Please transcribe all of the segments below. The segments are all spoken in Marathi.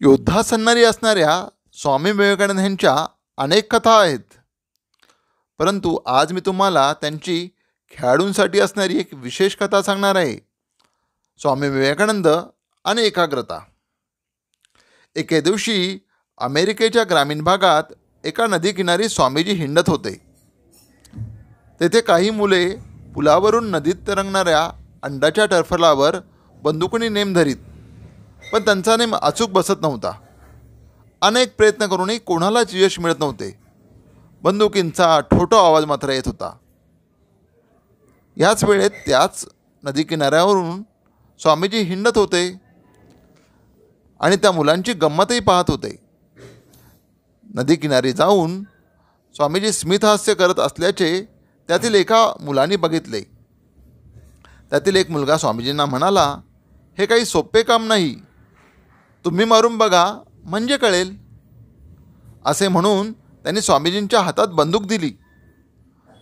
योद्धा असणाऱ्या स्वामी विवेकानंद यांच्या अनेक कथा आहेत परंतु आज मी तुम्हाला त्यांची खेळाडूंसाठी असणारी एक विशेष कथा सांगणार आहे स्वामी विवेकानंद आणि एकाग्रता एके दिवशी अमेरिकेच्या ग्रामीण भागात एका नदीकिनारी स्वामीजी हिंडत होते तेथे काही मुले पुलावरून नदीत तरंगणाऱ्या अंडाच्या टर्फलावर बंदुकणी नेम धरीत पण त्यांचा नेम अचूक बसत नव्हता अनेक प्रयत्न करूनही कोणालाच यश मिळत नव्हते बंदुकींचा ठोटो आवाज मात्र येत होता ह्याच वेळेत त्याच नदी किनाऱ्यावरून स्वामीजी हिंडत होते आणि त्या मुलांची गंमतही पाहत होते नदीकिनारी जाऊन स्वामीजी स्मितहास्य करत असल्याचे त्यातील एका मुलांनी बघितले त्यातील एक मुलगा स्वामीजींना म्हणाला हे काही सोपे काम नाही तुम्ही मारून बघा म्हणजे कळेल असे म्हणून त्यांनी स्वामीजींच्या हातात बंदूक दिली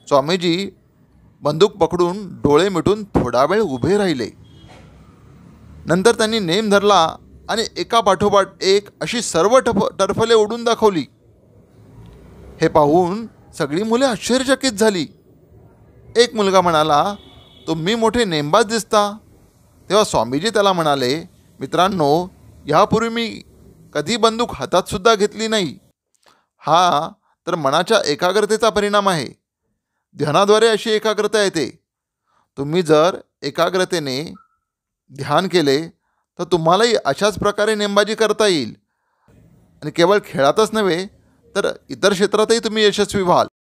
स्वामीजी बंदूक पकडून डोळे मिटून थोडा वेळ उभे राहिले नंतर त्यांनी नेम धरला आणि एका पाठोपाठ एक अशी सर्व टफ टरफले ओढून दाखवली हे पाहून सगळी मुले आश्चर्यचकित झाली एक मुलगा म्हणाला तुम्ही मोठे नेमबाज दिसता तेव्हा स्वामीजी त्याला म्हणाले मित्रांनो यापूर्वी मी कधी बंदूक हातातसुद्धा घेतली नाही हा तर मनाच्या एकाग्रतेचा परिणाम आहे ध्यानाद्वारे अशी एकाग्रता येते तुम्ही जर एकाग्रतेने ध्यान केले तर तुम्हालाही अशाच प्रकारे नेमबाजी करता येईल आणि केवळ खेळातच नव्हे तर इतर क्षेत्रातही तुम्ही यशस्वी व्हाल